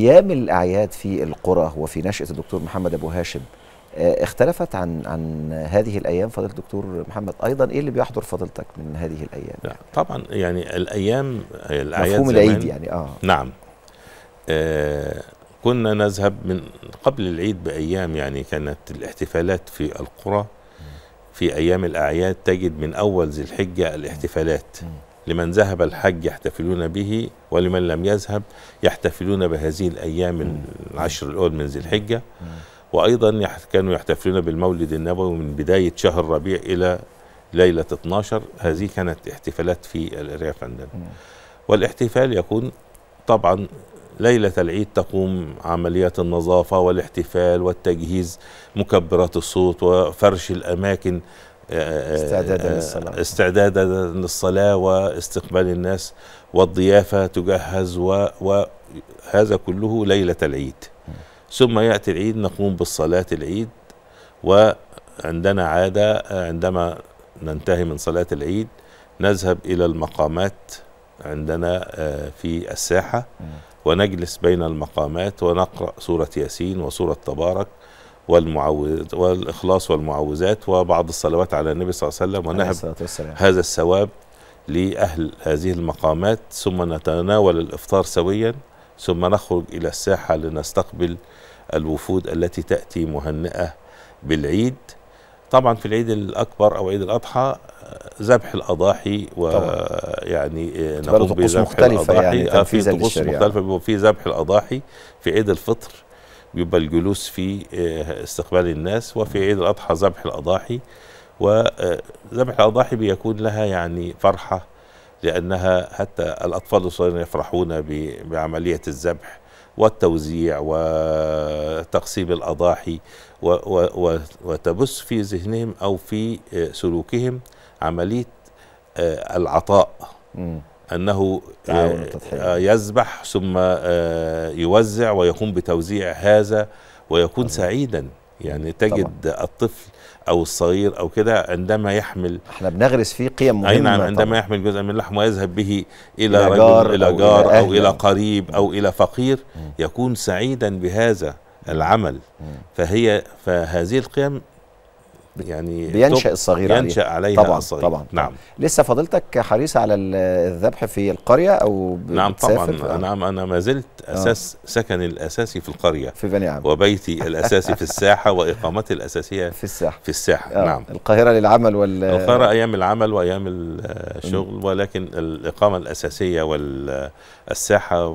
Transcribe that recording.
ايام الاعياد في القرى وفي نشاه الدكتور محمد ابو هاشم آه، اختلفت عن عن هذه الايام فضيله الدكتور محمد ايضا ايه اللي بيحضر فضيلتك من هذه الايام يعني؟ طبعا يعني الايام الاعياد مفهوم العيد يعني اه نعم آه كنا نذهب من قبل العيد بايام يعني كانت الاحتفالات في القرى في ايام الاعياد تجد من اول ذي الحجه الاحتفالات لمن ذهب الحج يحتفلون به ولمن لم يذهب يحتفلون بهذه الأيام العشر الأول من ذي الحجة وأيضا كانوا يحتفلون بالمولد النبوي من بداية شهر ربيع إلى ليلة 12 هذه كانت احتفالات في الأرياف عندنا والاحتفال يكون طبعا ليلة العيد تقوم عمليات النظافة والاحتفال والتجهيز مكبرات الصوت وفرش الأماكن استعدادا آه، آه، للصلاة آه، استعدادا للصلاة واستقبال الناس والضيافة تجهز وهذا كله ليلة العيد ثم يأتي العيد نقوم بالصلاة العيد وعندنا عادة عندما ننتهي من صلاة العيد نذهب إلى المقامات عندنا في الساحة ونجلس بين المقامات ونقرأ سورة ياسين وسورة تبارك والمعوذ والإخلاص والمعوذات وبعض الصلوات على النبي صلى الله عليه وسلم ونهب هذا الثواب لأهل هذه المقامات ثم نتناول الإفطار سويا ثم نخرج إلى الساحة لنستقبل الوفود التي تأتي مهنئة بالعيد طبعا في العيد الأكبر أو عيد الأضحى آه، ذبح الأضاحي ويعني آه، نقوم بذبح الأضاحي يعني آه، في طقوس مختلفة في ذبح الأضاحي في عيد الفطر بيبقى الجلوس في آه، استقبال الناس وفي عيد الأضحى ذبح الأضاحي وذبح آه، الأضاحي بيكون لها يعني فرحة لأنها حتى الأطفال الصغيرين يفرحون بعملية الذبح والتوزيع وتقسيم الأضاحي وتبث في ذهنهم أو في آه، سلوكهم عملية العطاء أنه آه، آه، يذبح ثم آه، يوزع ويقوم بتوزيع هذا ويكون سعيدا يعني تجد طبعا. الطفل او الصغير او كده عندما يحمل احنا بنغرس فيه قيم مهمه اي نعم عندما طبعا. يحمل جزء من اللحم ويذهب به الى, إلى جار الى جار او, أو الى قريب او الى فقير يكون سعيدا بهذا العمل فهي فهذه القيم يعني بينشا الصغير ينشا عليها, عليها طبعا الصغير. طبعا نعم لسه فضلتك حريص على الذبح في القريه او نعم طبعا نعم انا ما زلت آه. اساس سكني الاساسي في القريه في بني عم وبيتي الاساسي في الساحه واقامتي الاساسيه في الساحه في الساحه آه. نعم القاهره للعمل وال القاهره ايام العمل وايام الشغل ولكن الاقامه الاساسيه والساحه